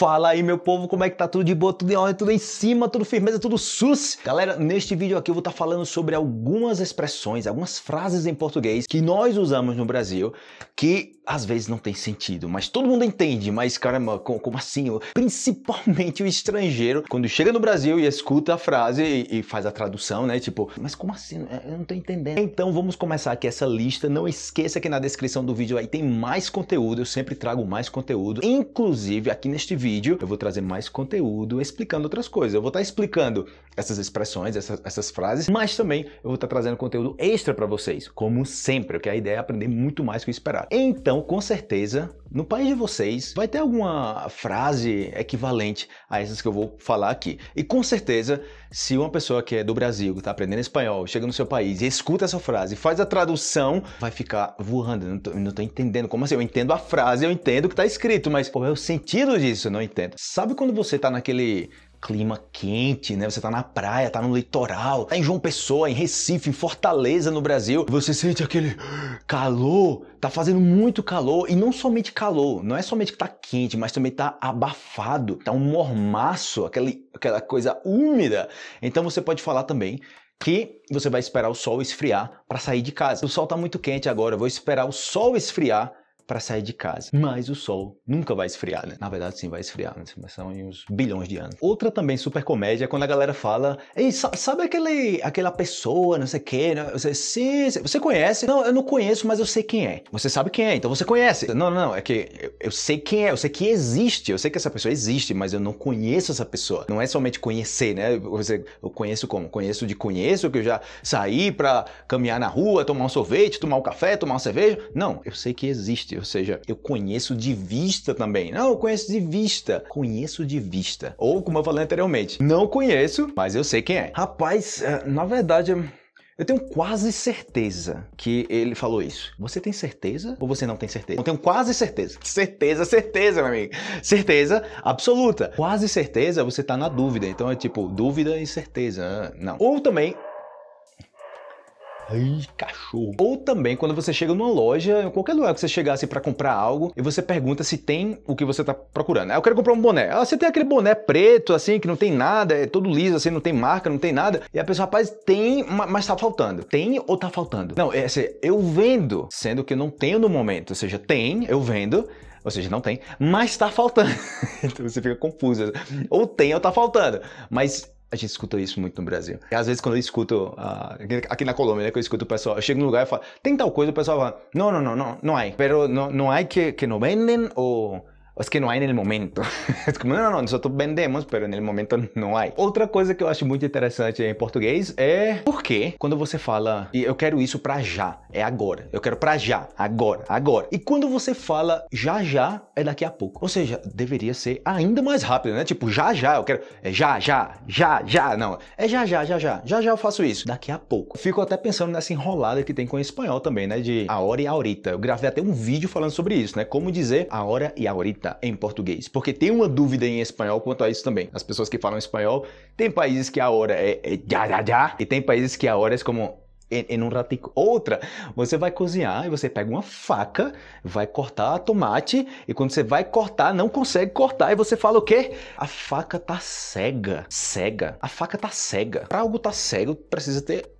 Fala aí meu povo, como é que tá tudo de boa, tudo em ordem, tudo em cima, tudo firmeza, tudo sus? Galera, neste vídeo aqui eu vou estar tá falando sobre algumas expressões, algumas frases em português que nós usamos no Brasil que às vezes não tem sentido, mas todo mundo entende, mas caramba, como, assim? Principalmente o estrangeiro, quando chega no Brasil e escuta a frase e, e faz a tradução, né? Tipo, mas como assim? Eu não tô entendendo. Então vamos começar aqui essa lista, não esqueça que na descrição do vídeo aí tem mais conteúdo, eu sempre trago mais conteúdo, inclusive aqui neste vídeo vídeo eu vou trazer mais conteúdo explicando outras coisas. Eu vou estar tá explicando essas expressões, essas, essas frases, mas também eu vou estar tá trazendo conteúdo extra para vocês, como sempre, porque é a ideia é aprender muito mais que o esperado. Então, com certeza, no país de vocês, vai ter alguma frase equivalente a essas que eu vou falar aqui. E com certeza, se uma pessoa que é do Brasil, que está aprendendo espanhol, chega no seu país e escuta essa frase, faz a tradução, vai ficar voando. Não tô, não tô entendendo. Como assim? Eu entendo a frase, eu entendo o que está escrito, mas qual é o sentido disso? Eu não entendo. Sabe quando você está naquele clima quente, né? Você tá na praia, tá no litoral, tá em João Pessoa, em Recife, em Fortaleza, no Brasil. Você sente aquele calor, tá fazendo muito calor e não somente calor, não é somente que tá quente, mas também tá abafado, tá um mormaço, aquele, aquela coisa úmida. Então você pode falar também que você vai esperar o sol esfriar para sair de casa. O sol tá muito quente agora, eu vou esperar o sol esfriar para sair de casa. Mas o sol nunca vai esfriar, né? Na verdade, sim, vai esfriar, né? são em uns bilhões de anos. Outra também super comédia é quando a galera fala: Ei, sabe aquele, aquela pessoa, não sei quem? Né? Você, sim, sim, você conhece? Não, eu não conheço, mas eu sei quem é. Você sabe quem é, então você conhece. Não, não, não, é que eu, eu sei quem é, eu sei que existe, eu sei que essa pessoa existe, mas eu não conheço essa pessoa. Não é somente conhecer, né? Você, eu conheço como? Conheço de conheço, que eu já saí para caminhar na rua, tomar um sorvete, tomar um café, tomar uma cerveja. Não, eu sei que existe, ou seja, eu conheço de vista também. Não, eu conheço de vista. Conheço de vista. Ou, como eu falei anteriormente, não conheço, mas eu sei quem é. Rapaz, é, na verdade, eu tenho quase certeza que ele falou isso. Você tem certeza ou você não tem certeza? Eu tenho quase certeza. Certeza, certeza, meu amigo. Certeza absoluta. Quase certeza, você tá na dúvida. Então é tipo dúvida e certeza. Ah, não. Ou também Ai, cachorro. Ou também quando você chega numa loja, em qualquer lugar que você chegasse para comprar algo, e você pergunta se tem o que você tá procurando. Ah, eu quero comprar um boné. Ah, você tem aquele boné preto, assim, que não tem nada, é todo liso, assim, não tem marca, não tem nada. E a pessoa, rapaz, tem, mas tá faltando. Tem ou tá faltando? Não, é assim, eu vendo, sendo que não tenho no momento. Ou seja, tem, eu vendo, ou seja, não tem, mas está faltando. então você fica confuso. Ou tem ou está faltando. Mas a gente escuta isso muito no Brasil. E às vezes quando eu escuto, uh, aqui na Colômbia, né, que eu escuto o pessoal, eu chego num lugar e falo, tem tal coisa, o pessoal fala, não, não, não, não, não há. Pero não, não há que, que não vendem ou es que no hay en el momento. Es como, no, no, no, nosotros vendemos, pero en el momento no hay. Outra coisa que eu acho muito interessante em português é por quando você fala eu quero isso para já, é agora. Eu quero para já, agora, agora. E quando você fala já já, é daqui a pouco. Ou seja, deveria ser ainda mais rápido, né? Tipo, já já, eu quero é já já, já já, não. É já já, já já. Já já eu faço isso, daqui a pouco. Fico até pensando nessa enrolada que tem com o espanhol também, né, de a hora e a horita. Eu gravei até um vídeo falando sobre isso, né? Como dizer a hora e a horita em português, porque tem uma dúvida em espanhol quanto a isso também. As pessoas que falam espanhol, tem países que a hora é, já, já, já, e tem países que a hora é como em, um ratico. Outra, você vai cozinhar e você pega uma faca, vai cortar a tomate, e quando você vai cortar, não consegue cortar, e você fala o quê? A faca tá cega. Cega. A faca tá cega. Pra algo tá cego, precisa ter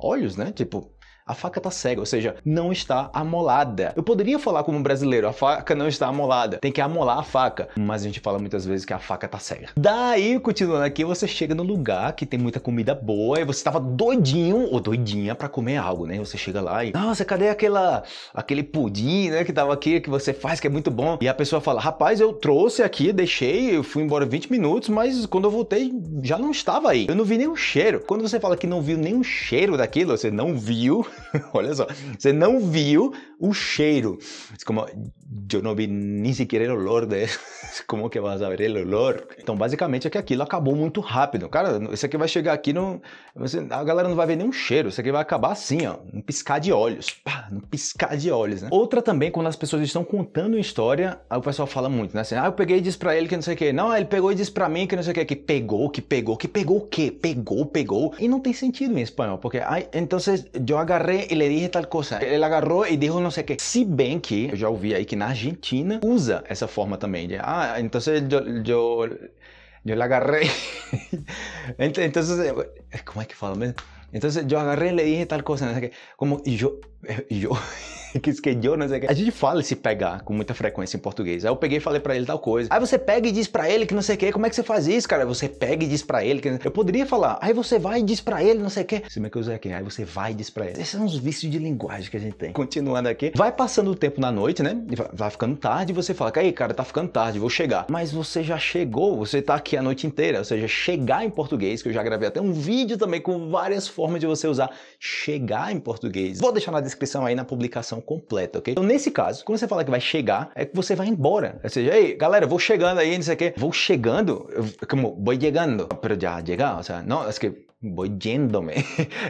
olhos, né? Tipo, a faca tá cega, ou seja, não está amolada. Eu poderia falar como brasileiro, a faca não está amolada, tem que amolar a faca, mas a gente fala muitas vezes que a faca tá cega. Daí, continuando aqui, você chega no lugar que tem muita comida boa e você tava doidinho ou doidinha para comer algo, né? Você chega lá e, nossa, cadê aquela aquele pudim, né, que tava aqui, que você faz que é muito bom. E a pessoa fala: "Rapaz, eu trouxe aqui, deixei, eu fui embora 20 minutos, mas quando eu voltei já não estava aí. Eu não vi nem cheiro". Quando você fala que não viu nem cheiro daquilo, você não viu Olha só, você não viu o cheiro. Como eu não vi nem sequer o olor Como que vas a ver o olor? Então, basicamente, é que aquilo acabou muito rápido. Cara, isso aqui vai chegar aqui, não, você, a galera não vai ver nenhum cheiro. Isso aqui vai acabar assim, ó, um piscar de olhos. Pá, um piscar de olhos, né? Outra também, quando as pessoas estão contando uma história, aí o pessoal fala muito, né? Assim, ah, eu peguei e disse pra ele que não sei o que. Não, ele pegou e disse pra mim que não sei o que. Que pegou, que pegou, que pegou o quê? Pegou, pegou. E não tem sentido em espanhol, porque, ah, então, eu agarrei e le dije tal coisa. Ele agarrou e disse não sei o que. Se bem que, eu já ouvi aí que En Argentina usa esa forma también. ah, entonces yo, yo, agarré. entonces, eh, como que Entonces yo agarré y le dije tal cosa. Como, y yo, eh, y yo que esquediou, não sei o que. A gente fala esse pegar com muita frequência em português. Aí eu peguei e falei para ele tal coisa. Aí você pega e diz para ele que não sei o que. Como é que você faz isso, cara? Você pega e diz para ele que. Eu poderia falar, aí você vai e diz para ele, não sei o que. Se bem que eu usei aqui, aí você vai e diz pra ele. Esses são os vícios de linguagem que a gente tem. Continuando aqui, vai passando o tempo na noite, né? Vai ficando tarde, você fala, aí, cara, tá ficando tarde, vou chegar. Mas você já chegou, você tá aqui a noite inteira. Ou seja, chegar em português, que eu já gravei até um vídeo também com várias formas de você usar chegar em português. Vou deixar na descrição aí na publicação completa, ok? Então, nesse caso, quando você fala que vai chegar, é que você vai embora. Ou seja, ei, galera, vou chegando aí, não sei o quê. Vou chegando, como, vou chegando, pero já chegar, ou seja, não, é que voy yéndome.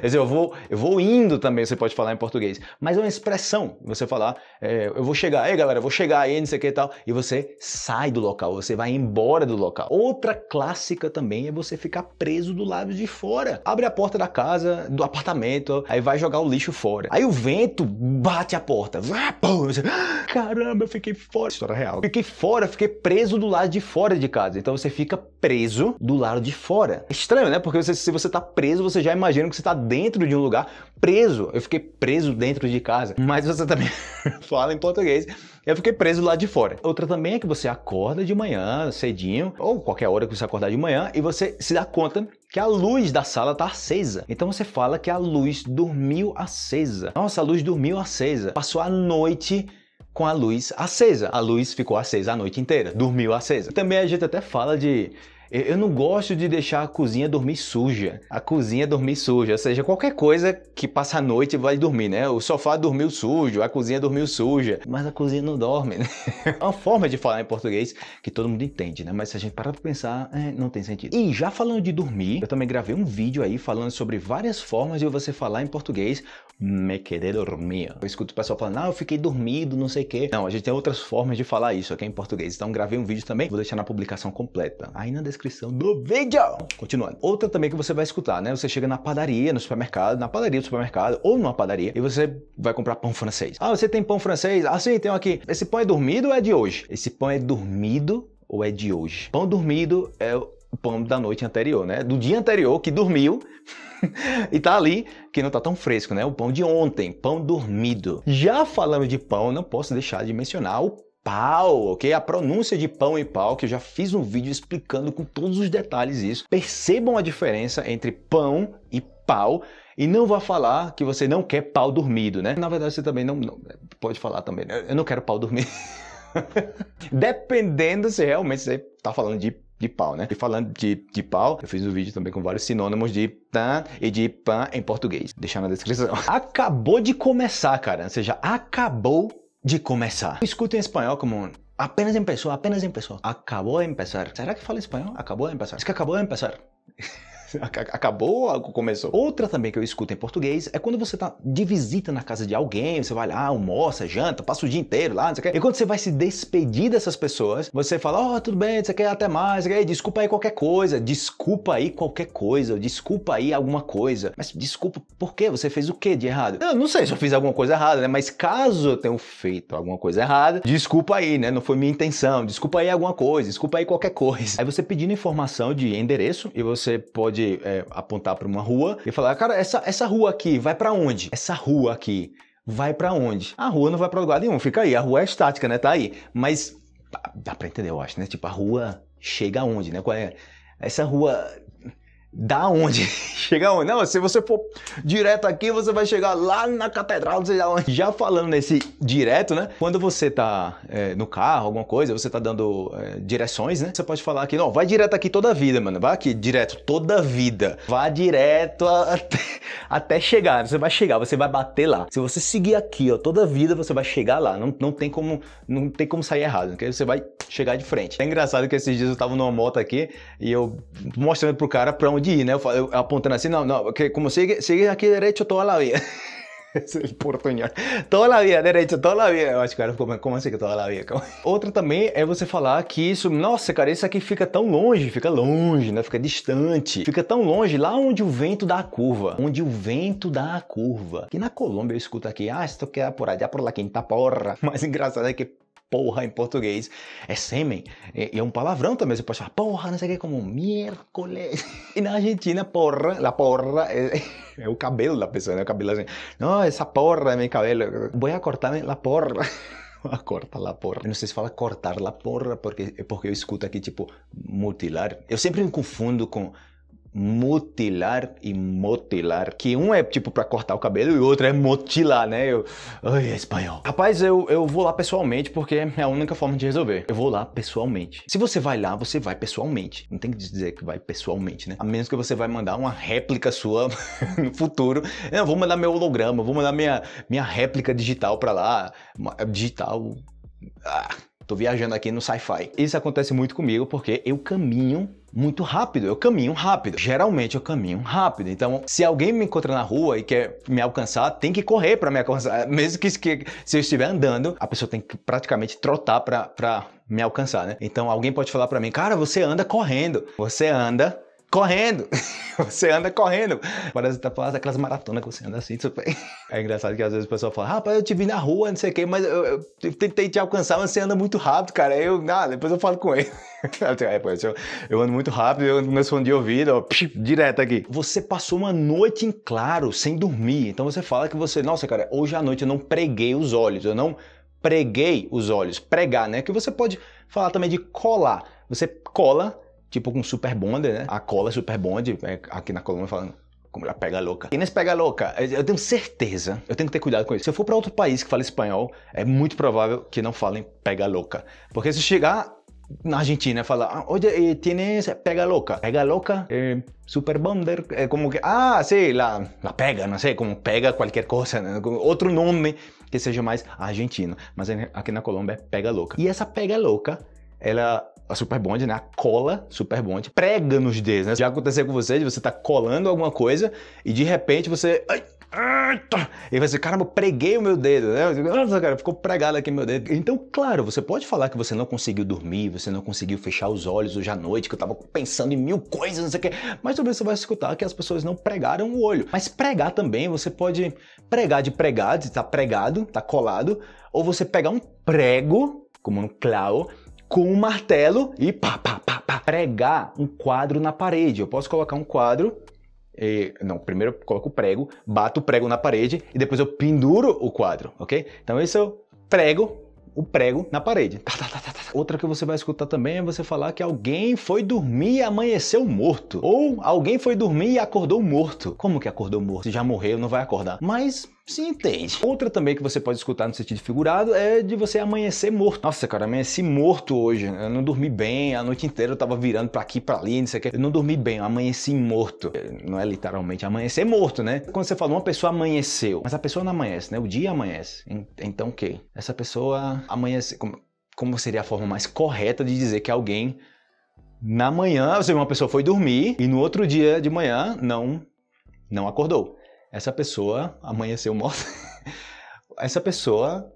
eu vou, eu vou indo também, você pode falar em português. Mas é uma expressão. Você falar, é, eu vou chegar, aí galera, eu vou chegar aí, não sei o que e tal. E você sai do local, você vai embora do local. Outra clássica também é você ficar preso do lado de fora. Abre a porta da casa, do apartamento, aí vai jogar o lixo fora. Aí o vento bate a porta. Ah, caramba, eu fiquei fora. História real. Fiquei fora, fiquei preso do lado de fora de casa. Então você fica preso do lado de fora. É estranho, né? Porque você, se você tá está preso, você já imagina que você está dentro de um lugar preso. Eu fiquei preso dentro de casa, mas você também fala em português. Eu fiquei preso lá de fora. Outra também é que você acorda de manhã, cedinho, ou qualquer hora que você acordar de manhã, e você se dá conta que a luz da sala tá acesa. Então você fala que a luz dormiu acesa. Nossa, a luz dormiu acesa. Passou a noite com a luz acesa. A luz ficou acesa a noite inteira, dormiu acesa. Também a gente até fala de eu não gosto de deixar a cozinha dormir suja. A cozinha dormir suja, ou seja, qualquer coisa que passa a noite vai dormir, né? O sofá dormiu sujo, a cozinha dormiu suja, mas a cozinha não dorme, né? É uma forma de falar em português que todo mundo entende, né? Mas se a gente parar pra pensar, é, não tem sentido. E já falando de dormir, eu também gravei um vídeo aí falando sobre várias formas de você falar em português me querer dormir. Eu escuto o pessoal falando, ah, eu fiquei dormido, não sei o quê. Não, a gente tem outras formas de falar isso aqui em português. Então gravei um vídeo também, vou deixar na publicação completa. Aí na descrição descrição do vídeo. Continuando. Outra também que você vai escutar, né? Você chega na padaria, no supermercado, na padaria do supermercado ou numa padaria e você vai comprar pão francês. Ah, você tem pão francês? Ah, sim, tem aqui. Esse pão é dormido ou é de hoje? Esse pão é dormido ou é de hoje? Pão dormido é o pão da noite anterior, né? Do dia anterior que dormiu e tá ali que não tá tão fresco, né? O pão de ontem, pão dormido. Já falando de pão, não posso deixar de mencionar o pau, ok? A pronúncia de pão e pau, que eu já fiz um vídeo explicando com todos os detalhes isso. Percebam a diferença entre pão e pau. E não vá falar que você não quer pau dormido, né? Na verdade, você também não, não pode falar também. Né? Eu não quero pau dormido. Dependendo se realmente você está falando de de pau, né? E falando de, de pau, eu fiz um vídeo também com vários sinônimos de tan e de pan em português. Deixar na descrição. Acabou de começar, cara. Ou seja, acabou de começar. em espanhol como apenas empezó, apenas empezó, acabou de empezar. Será que fala espanhol? Acabou de empezar. Es que acabou de empezar. Acabou ou começou? Outra também que eu escuto em português é quando você tá de visita na casa de alguém, você vai lá, almoça, janta, passa o dia inteiro lá, não sei o quê. E quando você vai se despedir dessas pessoas, você fala, ó, oh, tudo bem, você quer até mais, quer, desculpa aí qualquer coisa, desculpa aí qualquer coisa, desculpa aí alguma coisa. Mas desculpa, por quê? Você fez o que de errado? Eu não sei se eu fiz alguma coisa errada, né? Mas caso eu tenha feito alguma coisa errada, desculpa aí, né? Não foi minha intenção, desculpa aí alguma coisa, desculpa aí qualquer coisa. Aí você pedindo informação de endereço e você pode pode é, apontar para uma rua e falar, cara, essa, essa rua aqui vai para onde? Essa rua aqui vai para onde? A rua não vai para lugar nenhum, fica aí, a rua é estática, né? Tá aí. Mas dá para entender, eu acho, né? Tipo, a rua chega aonde, né? Qual é? Essa rua da onde? Chega onde? Não, se você for direto aqui, você vai chegar lá na catedral, não sei lá onde. Já falando nesse direto, né? Quando você tá é, no carro, alguma coisa, você tá dando é, direções, né? Você pode falar aqui, não, vai direto aqui toda a vida, mano. Vai aqui direto toda a vida. Vá direto a, até, até, chegar. Você vai chegar, você vai bater lá. Se você seguir aqui, ó, toda a vida, você vai chegar lá. Não, não tem como não tem como sair errado, porque você vai chegar de frente. É engraçado que esses dias eu tava numa moto aqui e eu mostrando pro cara pra onde ir, né? Eu, eu apontando assim, não, não, que como sigue, segue aqui direito toda a via. Esse é portunhol. Toda a vida, direito, toda a vida. Eu acho que o cara ficou, mas como assim que toda a vida? Outra também é você falar que isso, nossa, cara, isso aqui fica tão longe, fica longe, né? Fica distante. Fica tão longe, lá onde o vento dá a curva. Onde o vento dá a curva. Que na Colômbia eu escuto aqui, ah, isso tu é por apurar, é por lá quem tá porra. Mas engraçado é que porra em português é sêmen. É, e é um palavrão também. Você pode falar porra, não sei o que, como miércoles. E na Argentina, porra, la porra é, é o cabelo da pessoa, né? O cabelo assim. Não, essa porra é meu cabelo. Vou cortar né? la porra. corta la porra. Eu não sei se fala cortar la porra, porque, é porque eu escuto aqui, tipo, mutilar. Eu sempre me confundo com mutilar e motilar, que um é tipo para cortar o cabelo e o outro é motilar, né? Eu, ai, é espanhol. Rapaz, eu, eu vou lá pessoalmente porque é a única forma de resolver. Eu vou lá pessoalmente. Se você vai lá, você vai pessoalmente. Não tem que dizer que vai pessoalmente, né? A menos que você vai mandar uma réplica sua no futuro. Eu vou mandar meu holograma, vou mandar minha, minha réplica digital para lá. Digital. Ah Tô viajando aqui no sci-fi. Isso acontece muito comigo porque eu caminho muito rápido, eu caminho rápido. Geralmente eu caminho rápido. Então, se alguém me encontra na rua e quer me alcançar, tem que correr para me alcançar. Mesmo que, que, se eu estiver andando, a pessoa tem que praticamente trotar para pra me alcançar, né? Então, alguém pode falar para mim: "Cara, você anda correndo. Você anda correndo. você anda correndo. Parece que tá falando daquelas maratonas que você anda assim. Super... É engraçado que às vezes o pessoal fala, rapaz, eu te vi na rua, não sei o quê, mas eu, eu, tentei te alcançar, mas você anda muito rápido, cara. Aí eu, ah, depois eu falo com ele. eu, eu, ando muito rápido, eu ando com meu de ouvido, ó, psh, direto aqui. Você passou uma noite em claro, sem dormir. Então você fala que você, nossa, cara, hoje à noite eu não preguei os olhos, eu não preguei os olhos. Pregar, né? Que você pode falar também de colar. Você cola tipo com Super Bond, né? A cola é Super Bond, é, aqui na coluna falando. Como ela pega louca. E nesse pega louca, eu tenho certeza, eu tenho que ter cuidado com isso. Se eu for para outro país que fala espanhol, é muito provável que não falem pega louca. Porque se chegar na Argentina falar, ah, oye, eh, tienes pega louca. pega louca? é super bonder, É eh, como que, ah, sim. la, la pega, não sei, como pega qualquer coisa, né? outro nome que seja mais argentino, mas aqui na Colômbia é pega louca. E essa pega louca, ela a superbond né? A cola superbond prega nos dedos, né? Já aconteceu com você, de você tá colando alguma coisa e de repente você. Ai, e você, caramba, preguei o meu dedo, né? Nossa, cara, ficou pregado aqui meu dedo. Então, claro, você pode falar que você não conseguiu dormir, você não conseguiu fechar os olhos hoje à noite, que eu tava pensando em mil coisas, não sei o quê, mas talvez você vai escutar que as pessoas não pregaram o olho. Mas pregar também, você pode pregar de pregado, tá pregado, tá colado, ou você pegar um prego como no clau, com um martelo e pá, pá, pá, pá, pregar um quadro na parede. Eu posso colocar um quadro e, não, primeiro eu coloco o prego, bato o prego na parede e depois eu penduro o quadro, ok? Então isso eu prego o prego na parede. Tá, tá, tá, Outra que você vai escutar também é você falar que alguém foi dormir e amanheceu morto. Ou alguém foi dormir e acordou morto. Como que acordou morto? Se já morreu, não vai acordar. Mas se entende. Outra também que você pode escutar no sentido figurado é de você amanhecer morto. Nossa, cara, amanheci morto hoje. Eu não dormi bem, a noite inteira eu tava virando para aqui, para ali, não sei o que. Eu não dormi bem, eu amanheci morto. É, não é literalmente amanhecer morto, né? Quando você fala uma pessoa amanheceu, mas a pessoa não amanhece, né? O dia amanhece. Então o que? Essa pessoa amanhece. Como, como seria a forma mais correta de dizer que alguém na manhã, ou seja, uma pessoa foi dormir e no outro dia de manhã não não acordou. Essa pessoa amanheceu morta. Essa pessoa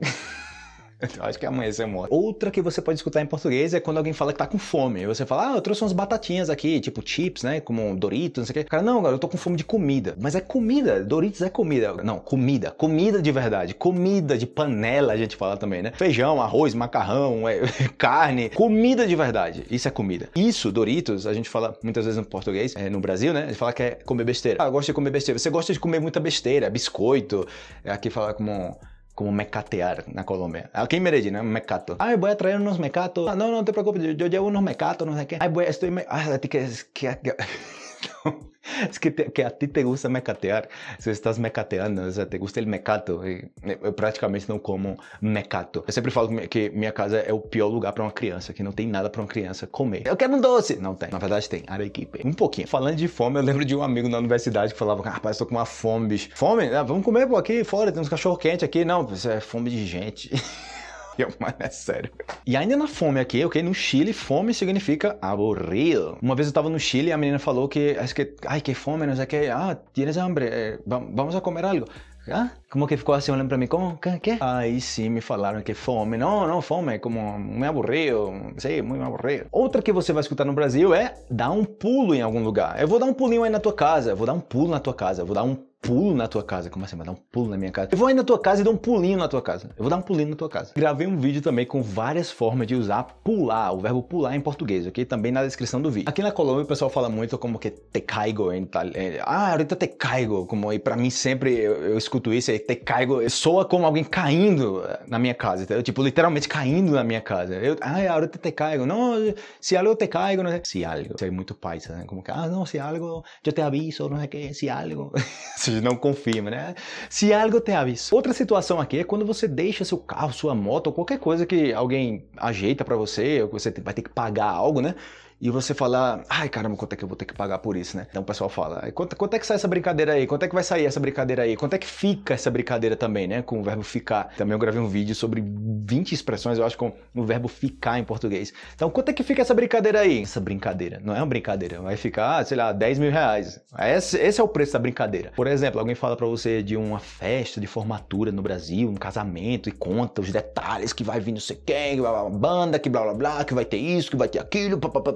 Eu acho que amanhã você morre. Outra que você pode escutar em português é quando alguém fala que tá com fome. Você fala, ah, eu trouxe umas batatinhas aqui, tipo chips, né? Como Doritos, não sei o quê. Cara, não, cara, eu tô com fome de comida. Mas é comida. Doritos é comida. Não, comida. Comida de verdade. Comida de panela, a gente fala também, né? Feijão, arroz, macarrão, é, carne. Comida de verdade. Isso é comida. Isso, Doritos, a gente fala muitas vezes no português, é, no Brasil, né? A gente fala que é comer besteira. Ah, eu gosto de comer besteira. Você gosta de comer muita besteira, biscoito. É, aqui fala como como mecatear en Colombia. Aquí en Medellín, un mecato. Ay, voy a traer unos mecatos. Ah, no, no te preocupes, yo, llevo unos mecatos, no sé qué. Ay, voy, estoy... Me... Ay, ah, a ti que es... Que... no. es que, te, que, a ti te gusta mecatear, se estás mecateando, o sea, te gusta el mecato. eu eh, eh, praticamente não como mecato. Eu sempre falo que minha casa é o pior lugar para uma criança, que não tem nada para uma criança comer. Eu quero um doce! Não tem. Na verdade, tem. Arequipe. Um pouquinho. Falando de fome, eu lembro de um amigo na universidade que falava: rapaz, tô com uma fome, bicho. Fome? Ah, vamos comer, pô, aqui fora, tem uns cachorro quente aqui. Não, isso é fome de gente. mano, é sério. E ainda na fome aqui, ok? No Chile, fome significa aburrido. Uma vez eu tava no Chile e a menina falou que, acho que, ai, que fome, não sei o que, ah, tienes hambre, eh, vamos a comer algo. Ah, como que ficou assim olhando para mim, como, que, que? Aí sim me falaram que fome, não, não, fome, como, me aburriu, sei, muito me aburrido. Outra que você vai escutar no Brasil é dar um pulo em algum lugar. Eu vou dar um pulinho aí na tua casa, vou dar um pulo na tua casa, vou dar um pulo na tua casa. Como assim? Vai dar um pulo na minha casa? Eu vou aí na tua casa e dou um pulinho na tua casa. Eu vou dar um pulinho na tua casa. Gravei um vídeo também com várias formas de usar pular, o verbo pular em português, ok? Também na descrição do vídeo. Aqui na Colômbia o pessoal fala muito como que te caigo em tal. Eh, ah, ahorita te caigo. Como, e pra mim sempre eu, eu escuto isso aí. É te caigo. Soa como alguém caindo na minha casa, entendeu? tipo, literalmente caindo na minha casa. Eu, ai, agora te, te caigo. Não, se algo te caigo, não sei. Se algo. é muito paisa, né? Como que, ah, não, se algo, eu te aviso, não sei o que, se algo. se não confirma, né? Se algo te aviso. Outra situação aqui é quando você deixa seu carro, sua moto, qualquer coisa que alguém ajeita para você, ou que você vai ter que pagar algo, né? e você falar, ai caramba, quanto é que eu vou ter que pagar por isso, né? Então o pessoal fala, quanto, quanto é que sai essa brincadeira aí? Quanto é que vai sair essa brincadeira aí? Quanto é que fica essa brincadeira também, né? Com o verbo ficar. Também eu gravei um vídeo sobre 20 expressões, eu acho, com o verbo ficar em português. Então quanto é que fica essa brincadeira aí? Essa brincadeira, não é uma brincadeira, vai ficar, sei lá, 10 mil reais. Esse, esse é o preço da brincadeira. Por exemplo, alguém fala para você de uma festa de formatura no Brasil, um casamento, e conta os detalhes que vai vir não sei quem, que vai, uma banda, que blá blá blá, que vai ter isso, que vai ter aquilo, papapá,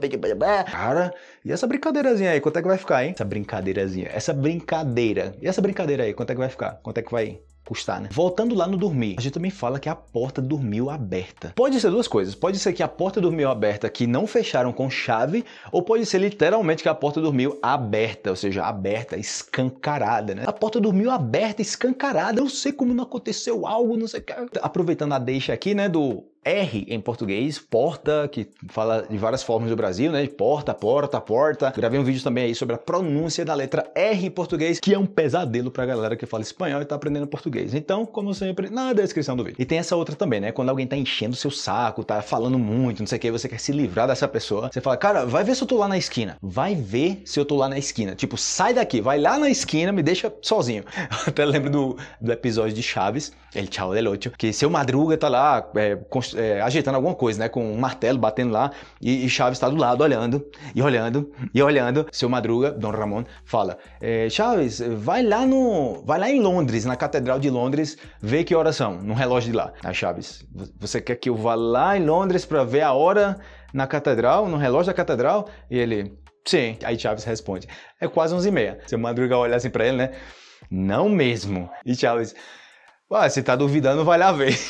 Cara, e essa brincadeirazinha aí, quanto é que vai ficar, hein? Essa brincadeirazinha, essa brincadeira. E essa brincadeira aí, quanto é que vai ficar? Quanto é que vai custar, né? Voltando lá no dormir, a gente também fala que a porta dormiu aberta. Pode ser duas coisas. Pode ser que a porta dormiu aberta que não fecharam com chave, ou pode ser literalmente que a porta dormiu aberta, ou seja, aberta, escancarada, né? A porta dormiu aberta, escancarada. Eu sei como não aconteceu algo, não sei o que. Aproveitando a deixa aqui, né, do R em português, porta, que fala de várias formas do Brasil, né? porta, porta, porta. Gravei um vídeo também aí sobre a pronúncia da letra R em português, que é um pesadelo pra galera que fala espanhol e tá aprendendo português. Então, como sempre, na descrição do vídeo. E tem essa outra também, né? Quando alguém tá enchendo seu saco, tá falando muito, não sei o que, você quer se livrar dessa pessoa, você fala, cara, vai ver se eu tô lá na esquina. Vai ver se eu tô lá na esquina. Tipo, sai daqui, vai lá na esquina, me deixa sozinho. Eu até lembro do, do episódio de Chaves, El Tchau Del Ocho, que seu Madruga tá lá, é, é, ajeitando alguma coisa, né? Com um martelo batendo lá e, e Chaves está do lado olhando e olhando e olhando. Seu Madruga, Dom Ramon, fala: é, Chaves, vai lá no, vai lá em Londres, na Catedral de Londres, ver que horas são, no relógio de lá. Aí ah, Chaves, você quer que eu vá lá em Londres para ver a hora na catedral, no relógio da catedral? E ele, sim. Aí Chaves responde: é quase onze e meia. Seu Madruga olha assim para ele, né? Não mesmo. E Chaves, ah, se tá duvidando, vai lá ver.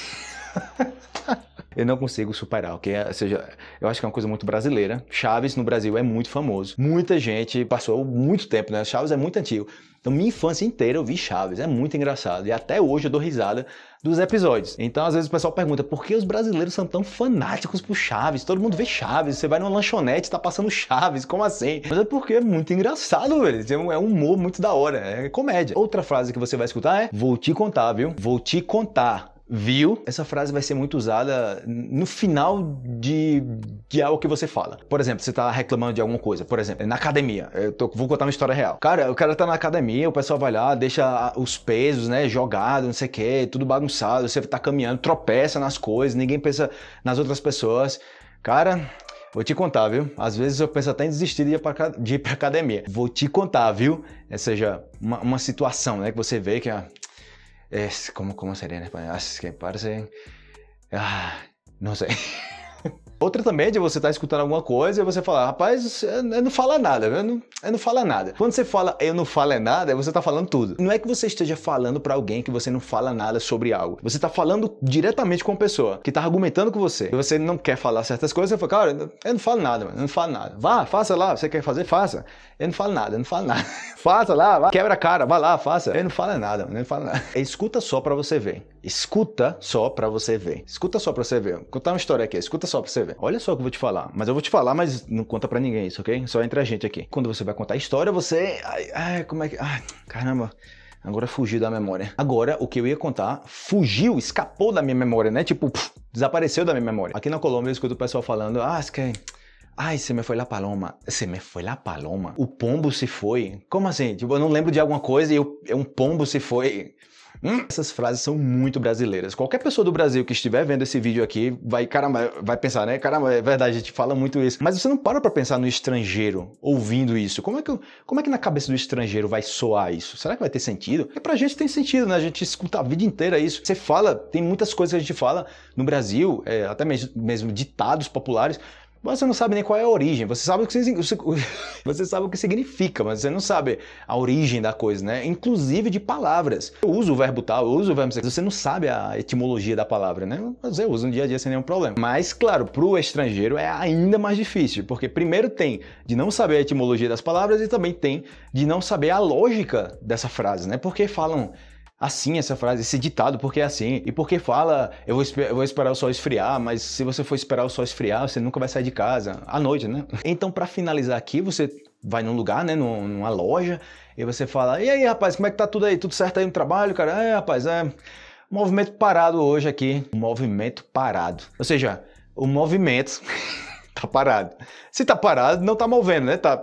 eu não consigo superar, ok? Ou seja, eu acho que é uma coisa muito brasileira. Chaves no Brasil é muito famoso. Muita gente passou muito tempo, né? Chaves é muito antigo. Então, minha infância inteira eu vi Chaves, é muito engraçado. E até hoje eu dou risada dos episódios. Então, às vezes o pessoal pergunta por que os brasileiros são tão fanáticos por Chaves? Todo mundo vê Chaves, você vai numa lanchonete, tá passando Chaves, como assim? Mas é porque é muito engraçado, velho. É um humor muito da hora, é comédia. Outra frase que você vai escutar é: Vou te contar, viu? Vou te contar viu, essa frase vai ser muito usada no final de, de algo que você fala. Por exemplo, você tá reclamando de alguma coisa. Por exemplo, na academia. Eu tô, vou contar uma história real. Cara, o cara tá na academia, o pessoal vai lá, deixa os pesos, né, jogado, não sei o que, tudo bagunçado. Você tá caminhando, tropeça nas coisas, ninguém pensa nas outras pessoas. Cara, Vou te contar, viu? Às vezes eu penso até em desistir de ir pra, de ir pra academia. Vou te contar, viu? Ou seja, uma, uma situação, né? Que você vê que, ah, Es como, ¿cómo sería en español? Ah, es que parece... Ah, no sé. Outra também é de você estar tá escutando alguma coisa e você falar, rapaz, eu não fala nada, eu não, eu não fala nada. Quando você fala eu não falo é nada, você está falando tudo. Não é que você esteja falando para alguém que você não fala nada sobre algo. Você está falando diretamente com a pessoa que está argumentando com você. E você não quer falar certas coisas, você fala, cara, eu não falo nada, mano, eu não falo nada. Vá, faça lá, você quer fazer, faça. Eu não falo nada, eu não falo nada. faça lá, vá, quebra a cara, vá lá, faça. Eu não falo é nada, mano, eu não falo nada. Escuta só para você ver. Escuta só para você ver. Escuta só para você ver. Vou contar uma história aqui, escuta só para você ver velho. Olha só o que eu vou te falar. Mas eu vou te falar, mas não conta para ninguém isso, ok? Só entre a gente aqui. Quando você vai contar a história, você. Ai, ai, como é que. Ai, caramba. Agora fugiu da memória. Agora, o que eu ia contar fugiu, escapou da minha memória, né? Tipo, pff, desapareceu da minha memória. Aqui na Colômbia eu escuto o pessoal falando, ah, você que... Ai, se me foi lá paloma. Você me foi lá paloma. O pombo se foi. Como assim? Tipo, eu não lembro de alguma coisa e eu, é um pombo se foi. Hum, essas frases são muito brasileiras. Qualquer pessoa do Brasil que estiver vendo esse vídeo aqui vai, caramba, vai pensar, né? Caramba, é verdade, a gente fala muito isso. Mas você não para pra pensar no estrangeiro ouvindo isso. Como é que, como é que na cabeça do estrangeiro vai soar isso? Será que vai ter sentido? É pra gente tem sentido, né? A gente escuta a vida inteira isso. Você fala, tem muitas coisas que a gente fala no Brasil, é, até mesmo, mesmo ditados populares, você não sabe nem qual é a origem, você sabe o que, você sabe o que significa, mas você não sabe a origem da coisa, né? Inclusive de palavras. Eu uso o verbo tal, eu uso o verbo sexo, você não sabe a etimologia da palavra, né? Mas eu uso no dia a dia sem nenhum problema. Mas, claro, para o estrangeiro é ainda mais difícil, porque primeiro tem de não saber a etimologia das palavras e também tem de não saber a lógica dessa frase, né? Porque falam assim essa frase, esse ditado, porque é assim. E porque fala, eu vou, eu vou, esperar o sol esfriar, mas se você for esperar o sol esfriar, você nunca vai sair de casa. À noite, né? Então, para finalizar aqui, você vai num lugar, né? Numa loja, e você fala: E aí, rapaz, como é que tá tudo aí? Tudo certo aí no trabalho, cara? É, rapaz, é. Movimento parado hoje aqui. Movimento parado. Ou seja, o movimento tá parado. Se tá parado, não tá movendo, né? Tá,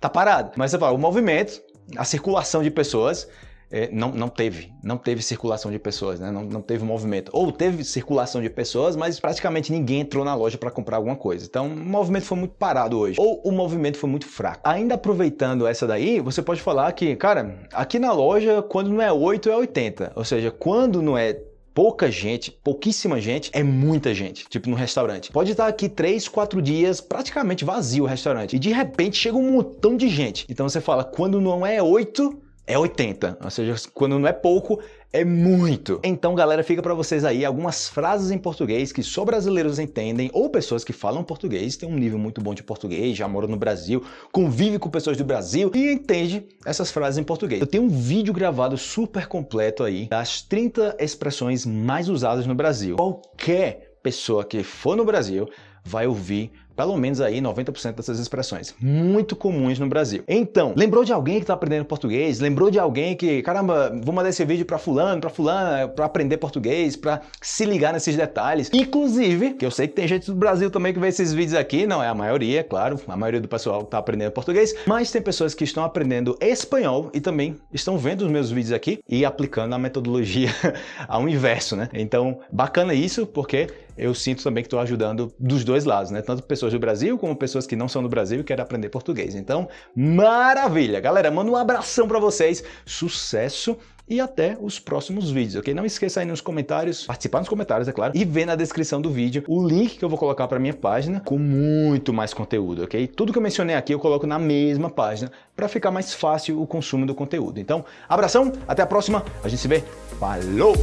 tá parado. Mas você fala, o movimento, a circulação de pessoas é, não, não teve, não teve circulação de pessoas, né? não, não teve movimento. Ou teve circulação de pessoas, mas praticamente ninguém entrou na loja para comprar alguma coisa. Então o movimento foi muito parado hoje, ou o movimento foi muito fraco. Ainda aproveitando essa daí, você pode falar que, cara, aqui na loja, quando não é 8, é 80. Ou seja, quando não é pouca gente, pouquíssima gente, é muita gente, tipo no restaurante. Pode estar aqui três, quatro dias praticamente vazio o restaurante e de repente chega um montão de gente. Então você fala, quando não é oito é 80, ou seja, quando não é pouco, é muito. Então, galera, fica para vocês aí algumas frases em português que só brasileiros entendem ou pessoas que falam português, têm um nível muito bom de português, já moram no Brasil, convive com pessoas do Brasil e entende essas frases em português. Eu tenho um vídeo gravado super completo aí das 30 expressões mais usadas no Brasil. Qualquer pessoa que for no Brasil vai ouvir pelo menos aí 90% dessas expressões, muito comuns no Brasil. Então, lembrou de alguém que está aprendendo português? Lembrou de alguém que, caramba, vou mandar esse vídeo para fulano, para fulana, para aprender português, para se ligar nesses detalhes. Inclusive, que eu sei que tem gente do Brasil também que vê esses vídeos aqui, não é a maioria, claro, a maioria do pessoal está aprendendo português, mas tem pessoas que estão aprendendo espanhol e também estão vendo os meus vídeos aqui e aplicando a metodologia ao inverso, né? Então, bacana isso, porque eu sinto também que estou ajudando dos dois lados, né? Tanto pessoas do Brasil como pessoas que não são do Brasil e querem aprender português. Então, maravilha! Galera, mando um abração para vocês, sucesso! e até os próximos vídeos, ok? Não esqueça aí nos comentários, participar nos comentários, é claro, e ver na descrição do vídeo o link que eu vou colocar para minha página com muito mais conteúdo, ok? Tudo que eu mencionei aqui eu coloco na mesma página para ficar mais fácil o consumo do conteúdo. Então, abração, até a próxima, a gente se vê, falou!